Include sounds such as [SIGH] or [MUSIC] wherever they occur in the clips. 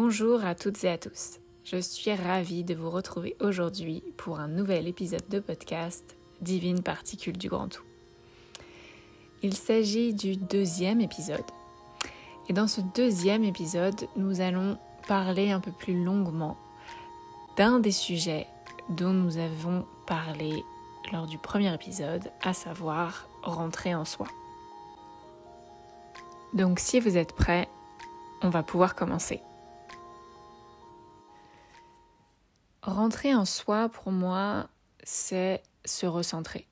Bonjour à toutes et à tous. Je suis ravie de vous retrouver aujourd'hui pour un nouvel épisode de podcast Divine Particule du Grand Tout. Il s'agit du deuxième épisode. Et dans ce deuxième épisode, nous allons parler un peu plus longuement d'un des sujets dont nous avons parlé lors du premier épisode, à savoir rentrer en soi. Donc si vous êtes prêts, on va pouvoir commencer. Rentrer en soi, pour moi, c'est se recentrer.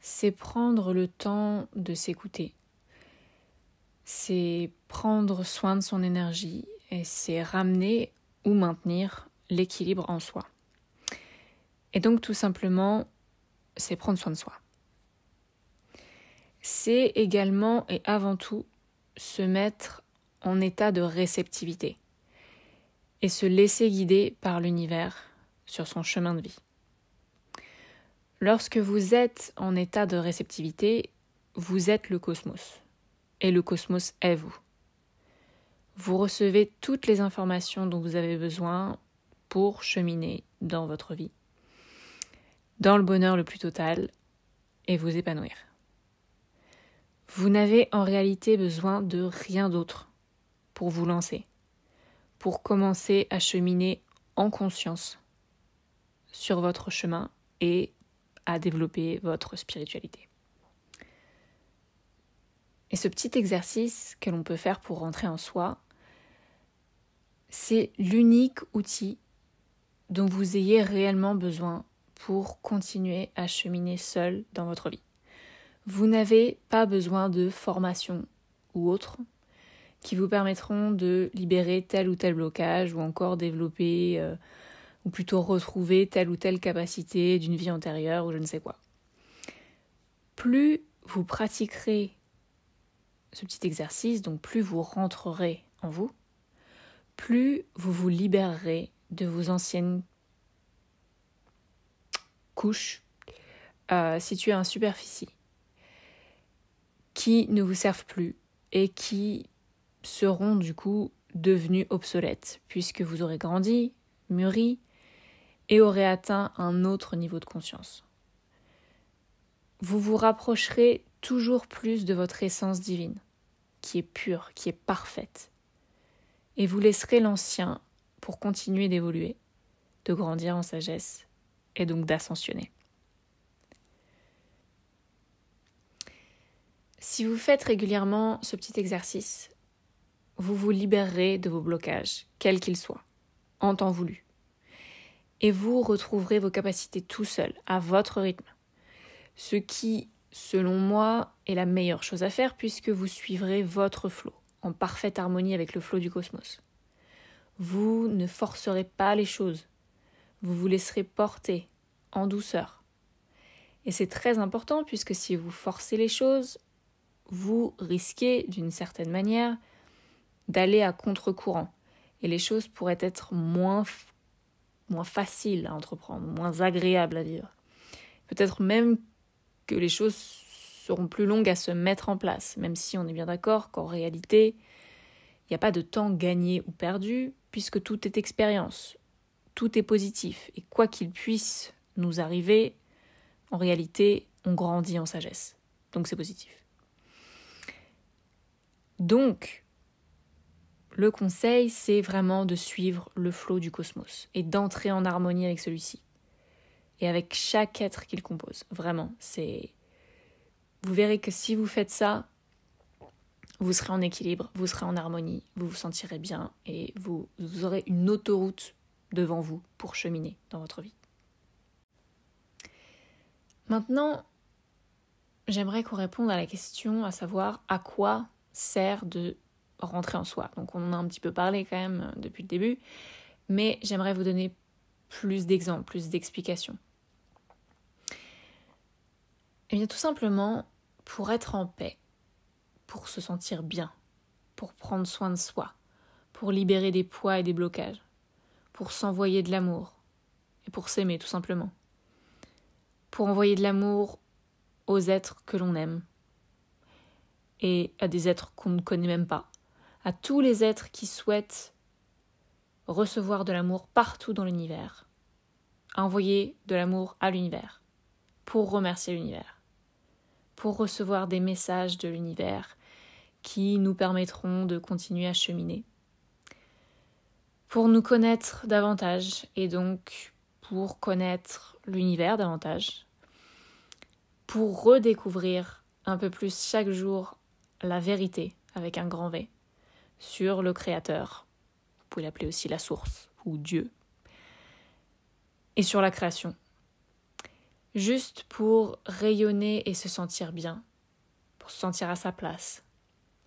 C'est prendre le temps de s'écouter. C'est prendre soin de son énergie et c'est ramener ou maintenir l'équilibre en soi. Et donc tout simplement, c'est prendre soin de soi. C'est également et avant tout se mettre en état de réceptivité et se laisser guider par l'univers sur son chemin de vie. Lorsque vous êtes en état de réceptivité, vous êtes le cosmos, et le cosmos est vous. Vous recevez toutes les informations dont vous avez besoin pour cheminer dans votre vie, dans le bonheur le plus total, et vous épanouir. Vous n'avez en réalité besoin de rien d'autre pour vous lancer pour commencer à cheminer en conscience sur votre chemin et à développer votre spiritualité. Et ce petit exercice que l'on peut faire pour rentrer en soi, c'est l'unique outil dont vous ayez réellement besoin pour continuer à cheminer seul dans votre vie. Vous n'avez pas besoin de formation ou autre, qui vous permettront de libérer tel ou tel blocage ou encore développer euh, ou plutôt retrouver telle ou telle capacité d'une vie antérieure ou je ne sais quoi. Plus vous pratiquerez ce petit exercice, donc plus vous rentrerez en vous, plus vous vous libérerez de vos anciennes couches euh, situées situées en superficie qui ne vous servent plus et qui seront du coup devenues obsolètes, puisque vous aurez grandi, mûri, et aurez atteint un autre niveau de conscience. Vous vous rapprocherez toujours plus de votre essence divine, qui est pure, qui est parfaite, et vous laisserez l'ancien pour continuer d'évoluer, de grandir en sagesse, et donc d'ascensionner. Si vous faites régulièrement ce petit exercice, vous vous libérerez de vos blocages, quels qu'ils soient, en temps voulu. Et vous retrouverez vos capacités tout seul, à votre rythme. Ce qui, selon moi, est la meilleure chose à faire puisque vous suivrez votre flot, en parfaite harmonie avec le flot du cosmos. Vous ne forcerez pas les choses. Vous vous laisserez porter, en douceur. Et c'est très important puisque si vous forcez les choses, vous risquez, d'une certaine manière, d'aller à contre-courant. Et les choses pourraient être moins, moins faciles à entreprendre, moins agréables à vivre. Peut-être même que les choses seront plus longues à se mettre en place, même si on est bien d'accord qu'en réalité, il n'y a pas de temps gagné ou perdu, puisque tout est expérience, tout est positif, et quoi qu'il puisse nous arriver, en réalité, on grandit en sagesse. Donc c'est positif. Donc, le conseil, c'est vraiment de suivre le flot du cosmos et d'entrer en harmonie avec celui-ci. Et avec chaque être qu'il compose. Vraiment, c'est. Vous verrez que si vous faites ça, vous serez en équilibre, vous serez en harmonie, vous vous sentirez bien et vous, vous aurez une autoroute devant vous pour cheminer dans votre vie. Maintenant, j'aimerais qu'on réponde à la question à savoir à quoi sert de rentrer en soi. Donc on en a un petit peu parlé quand même euh, depuis le début, mais j'aimerais vous donner plus d'exemples, plus d'explications. et eh bien tout simplement, pour être en paix, pour se sentir bien, pour prendre soin de soi, pour libérer des poids et des blocages, pour s'envoyer de l'amour, et pour s'aimer tout simplement, pour envoyer de l'amour aux êtres que l'on aime, et à des êtres qu'on ne connaît même pas, à tous les êtres qui souhaitent recevoir de l'amour partout dans l'univers. Envoyer de l'amour à l'univers pour remercier l'univers, pour recevoir des messages de l'univers qui nous permettront de continuer à cheminer, pour nous connaître davantage et donc pour connaître l'univers davantage, pour redécouvrir un peu plus chaque jour la vérité avec un grand V sur le Créateur. Vous pouvez l'appeler aussi la source ou Dieu. Et sur la création. Juste pour rayonner et se sentir bien, pour se sentir à sa place,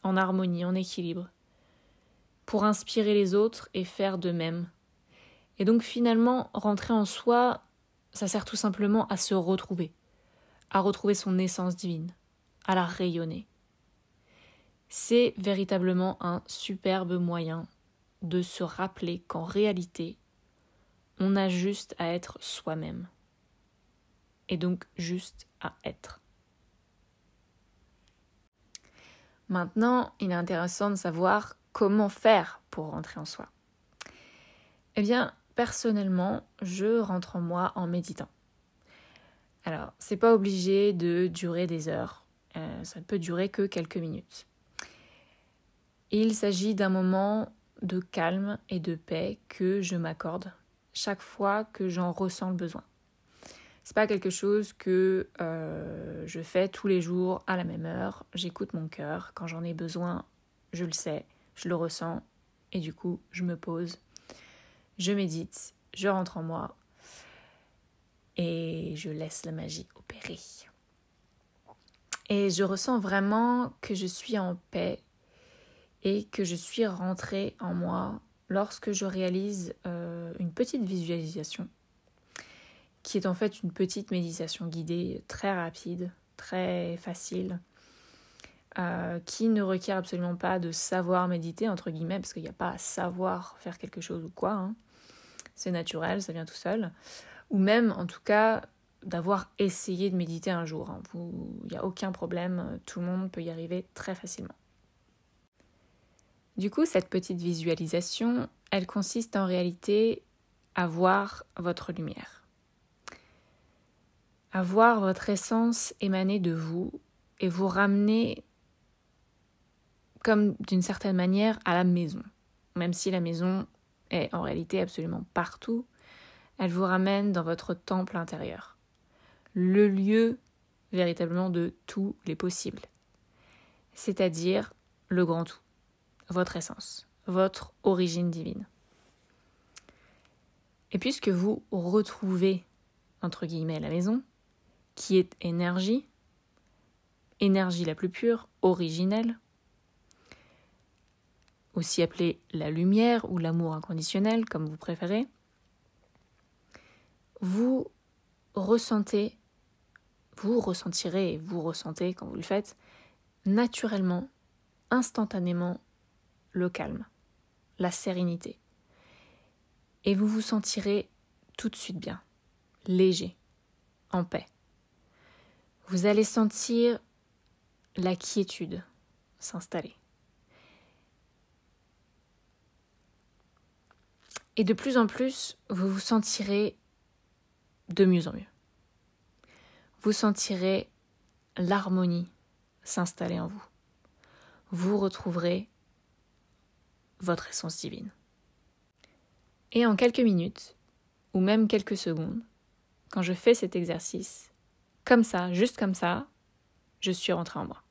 en harmonie, en équilibre, pour inspirer les autres et faire de même. Et donc finalement, rentrer en soi, ça sert tout simplement à se retrouver, à retrouver son essence divine, à la rayonner c'est véritablement un superbe moyen de se rappeler qu'en réalité, on a juste à être soi-même. Et donc juste à être. Maintenant, il est intéressant de savoir comment faire pour rentrer en soi. Eh bien, personnellement, je rentre en moi en méditant. Alors, c'est pas obligé de durer des heures. Euh, ça ne peut durer que quelques minutes il s'agit d'un moment de calme et de paix que je m'accorde chaque fois que j'en ressens le besoin. C'est pas quelque chose que euh, je fais tous les jours à la même heure. J'écoute mon cœur. Quand j'en ai besoin, je le sais, je le ressens. Et du coup, je me pose, je médite, je rentre en moi et je laisse la magie opérer. Et je ressens vraiment que je suis en paix et que je suis rentrée en moi lorsque je réalise euh, une petite visualisation qui est en fait une petite méditation guidée très rapide, très facile, euh, qui ne requiert absolument pas de savoir méditer, entre guillemets, parce qu'il n'y a pas à savoir faire quelque chose ou quoi. Hein. C'est naturel, ça vient tout seul. Ou même, en tout cas, d'avoir essayé de méditer un jour. Hein. Il n'y a aucun problème, tout le monde peut y arriver très facilement. Du coup, cette petite visualisation, elle consiste en réalité à voir votre lumière, à voir votre essence émaner de vous et vous ramener comme d'une certaine manière à la maison. Même si la maison est en réalité absolument partout, elle vous ramène dans votre temple intérieur, le lieu véritablement de tous les possibles, c'est-à-dire le grand tout votre essence, votre origine divine. Et puisque vous retrouvez, entre guillemets, la maison, qui est énergie, énergie la plus pure, originelle, aussi appelée la lumière ou l'amour inconditionnel, comme vous préférez, vous ressentez, vous ressentirez, vous ressentez quand vous le faites, naturellement, instantanément, le calme, la sérénité. Et vous vous sentirez tout de suite bien, léger, en paix. Vous allez sentir la quiétude s'installer. Et de plus en plus, vous vous sentirez de mieux en mieux. Vous sentirez l'harmonie s'installer en vous. Vous retrouverez votre essence divine. Et en quelques minutes, ou même quelques secondes, quand je fais cet exercice, comme ça, juste comme ça, je suis rentré en moi.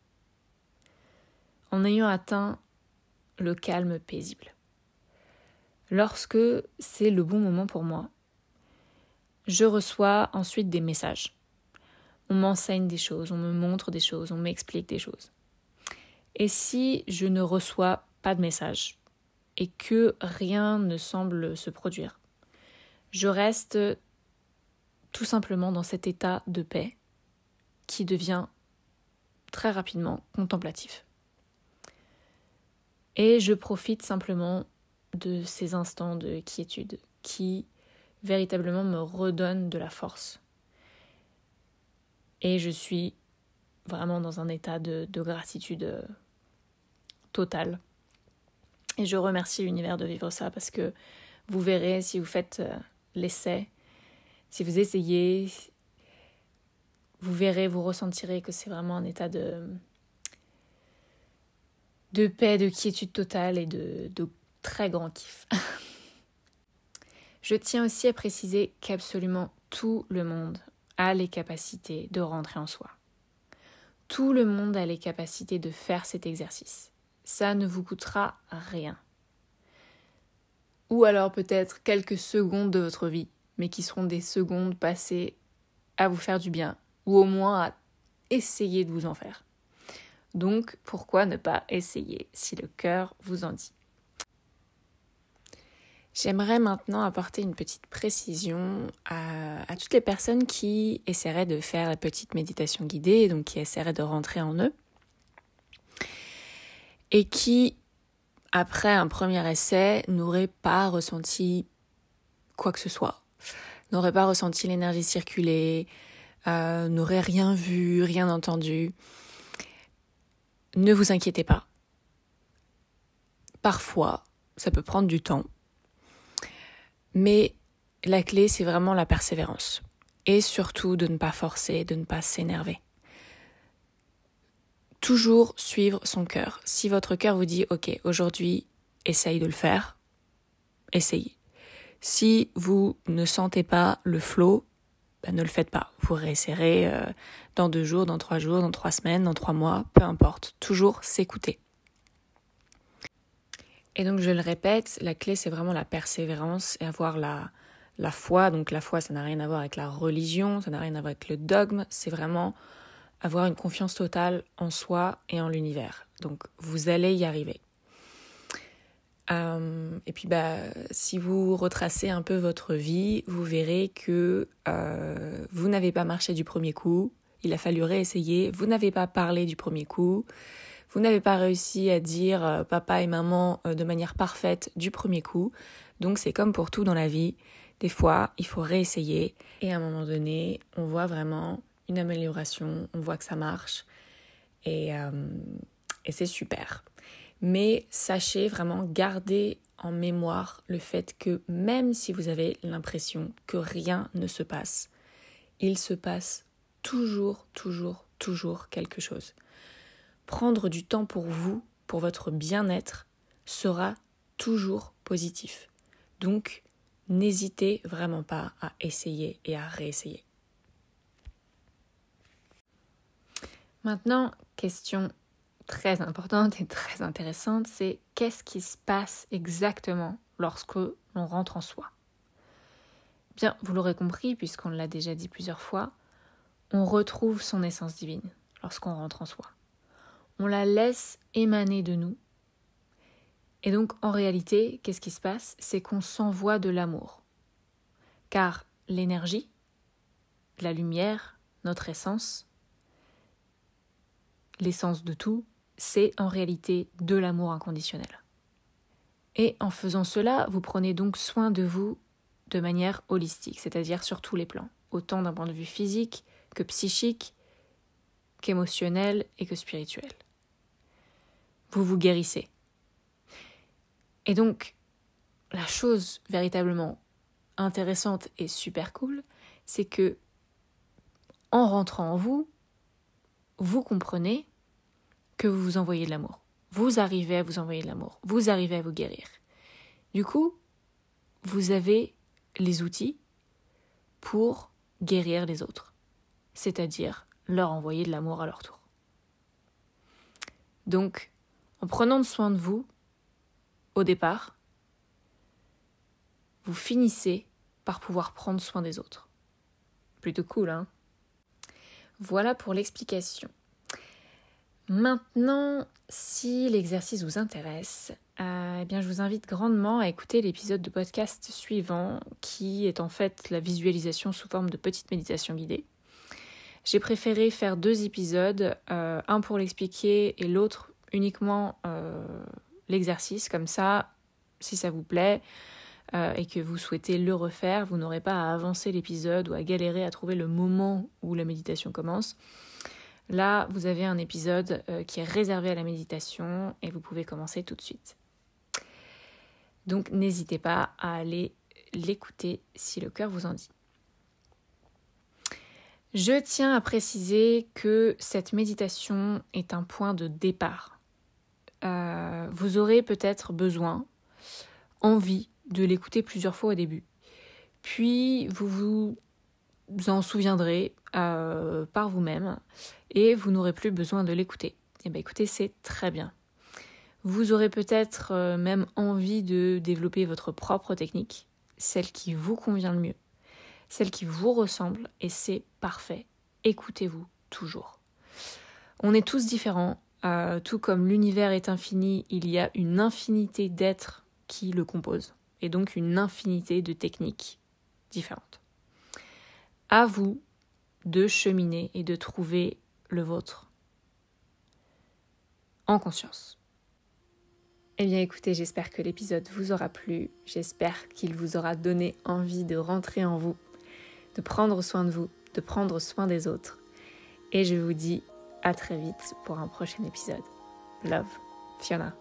En ayant atteint le calme paisible. Lorsque c'est le bon moment pour moi, je reçois ensuite des messages. On m'enseigne des choses, on me montre des choses, on m'explique des choses. Et si je ne reçois pas de messages et que rien ne semble se produire. Je reste tout simplement dans cet état de paix qui devient très rapidement contemplatif. Et je profite simplement de ces instants de quiétude qui véritablement me redonnent de la force. Et je suis vraiment dans un état de, de gratitude totale et je remercie l'univers de vivre ça parce que vous verrez si vous faites euh, l'essai, si vous essayez, vous verrez, vous ressentirez que c'est vraiment un état de, de paix, de quiétude totale et de, de très grand kiff. [LAUGHS] je tiens aussi à préciser qu'absolument tout le monde a les capacités de rentrer en soi. Tout le monde a les capacités de faire cet exercice ça ne vous coûtera rien. Ou alors peut-être quelques secondes de votre vie, mais qui seront des secondes passées à vous faire du bien, ou au moins à essayer de vous en faire. Donc pourquoi ne pas essayer si le cœur vous en dit J'aimerais maintenant apporter une petite précision à, toutes les personnes qui essaieraient de faire la petite méditation guidée, donc qui essaieraient de rentrer en eux et qui, après un premier essai, n'aurait pas ressenti quoi que ce soit, n'aurait pas ressenti l'énergie circuler, euh, n'aurait rien vu, rien entendu. Ne vous inquiétez pas. Parfois, ça peut prendre du temps, mais la clé, c'est vraiment la persévérance. Et surtout de ne pas forcer, de ne pas s'énerver toujours suivre son cœur. Si votre cœur vous dit, OK, aujourd'hui, essaye de le faire, essayez. Si vous ne sentez pas le flot, ben, ne le faites pas. Vous réessayerez euh, dans deux jours, dans trois jours, dans trois semaines, dans trois mois, peu importe. Toujours s'écouter. Et donc, je le répète, la clé, c'est vraiment la persévérance et avoir la, la foi. Donc, la foi, ça n'a rien à voir avec la religion, ça n'a rien à voir avec le dogme. C'est vraiment avoir une confiance totale en soi et en l'univers. Donc vous allez y arriver. Euh, et puis bah, si vous retracez un peu votre vie, vous verrez que euh, vous n'avez pas marché du premier coup, il a fallu réessayer, vous n'avez pas parlé du premier coup, vous n'avez pas réussi à dire euh, papa et maman de manière parfaite du premier coup. Donc c'est comme pour tout dans la vie, des fois il faut réessayer et à un moment donné on voit vraiment une amélioration, on voit que ça marche et, euh, et c'est super. Mais sachez vraiment garder en mémoire le fait que même si vous avez l'impression que rien ne se passe, il se passe toujours, toujours, toujours quelque chose. Prendre du temps pour vous, pour votre bien-être, sera toujours positif. Donc, n'hésitez vraiment pas à essayer et à réessayer. Maintenant, question très importante et très intéressante, c'est qu'est-ce qui se passe exactement lorsque l'on rentre en soi Bien, vous l'aurez compris, puisqu'on l'a déjà dit plusieurs fois, on retrouve son essence divine lorsqu'on rentre en soi. On la laisse émaner de nous. Et donc, en réalité, qu'est-ce qui se passe C'est qu'on s'envoie de l'amour. Car l'énergie, la lumière, notre essence, l'essence de tout, c'est en réalité de l'amour inconditionnel. Et en faisant cela, vous prenez donc soin de vous de manière holistique, c'est-à-dire sur tous les plans, autant d'un point de vue physique que psychique, qu'émotionnel et que spirituel. Vous vous guérissez. Et donc, la chose véritablement intéressante et super cool, c'est que en rentrant en vous, vous comprenez que vous vous envoyez de l'amour. Vous arrivez à vous envoyer de l'amour. Vous arrivez à vous guérir. Du coup, vous avez les outils pour guérir les autres, c'est-à-dire leur envoyer de l'amour à leur tour. Donc, en prenant soin de vous, au départ, vous finissez par pouvoir prendre soin des autres. Plutôt cool, hein voilà pour l'explication. Maintenant, si l'exercice vous intéresse, euh, eh bien, je vous invite grandement à écouter l'épisode de podcast suivant, qui est en fait la visualisation sous forme de petite méditation guidée. J'ai préféré faire deux épisodes, euh, un pour l'expliquer et l'autre uniquement euh, l'exercice, comme ça, si ça vous plaît, euh, et que vous souhaitez le refaire, vous n'aurez pas à avancer l'épisode ou à galérer à trouver le moment où la méditation commence. Là, vous avez un épisode euh, qui est réservé à la méditation et vous pouvez commencer tout de suite. Donc n'hésitez pas à aller l'écouter si le cœur vous en dit. Je tiens à préciser que cette méditation est un point de départ. Euh, vous aurez peut-être besoin, envie de l'écouter plusieurs fois au début. Puis vous vous en souviendrez euh, par vous-même et vous n'aurez plus besoin de l'écouter. Eh bien écoutez, c'est très bien. Vous aurez peut-être euh, même envie de développer votre propre technique, celle qui vous convient le mieux, celle qui vous ressemble, et c'est parfait. Écoutez-vous toujours. On est tous différents, euh, tout comme l'univers est infini, il y a une infinité d'êtres qui le composent et donc une infinité de techniques différentes. À vous de cheminer et de trouver le vôtre en conscience. Eh bien écoutez, j'espère que l'épisode vous aura plu, j'espère qu'il vous aura donné envie de rentrer en vous, de prendre soin de vous, de prendre soin des autres. Et je vous dis à très vite pour un prochain épisode. Love, Fiona.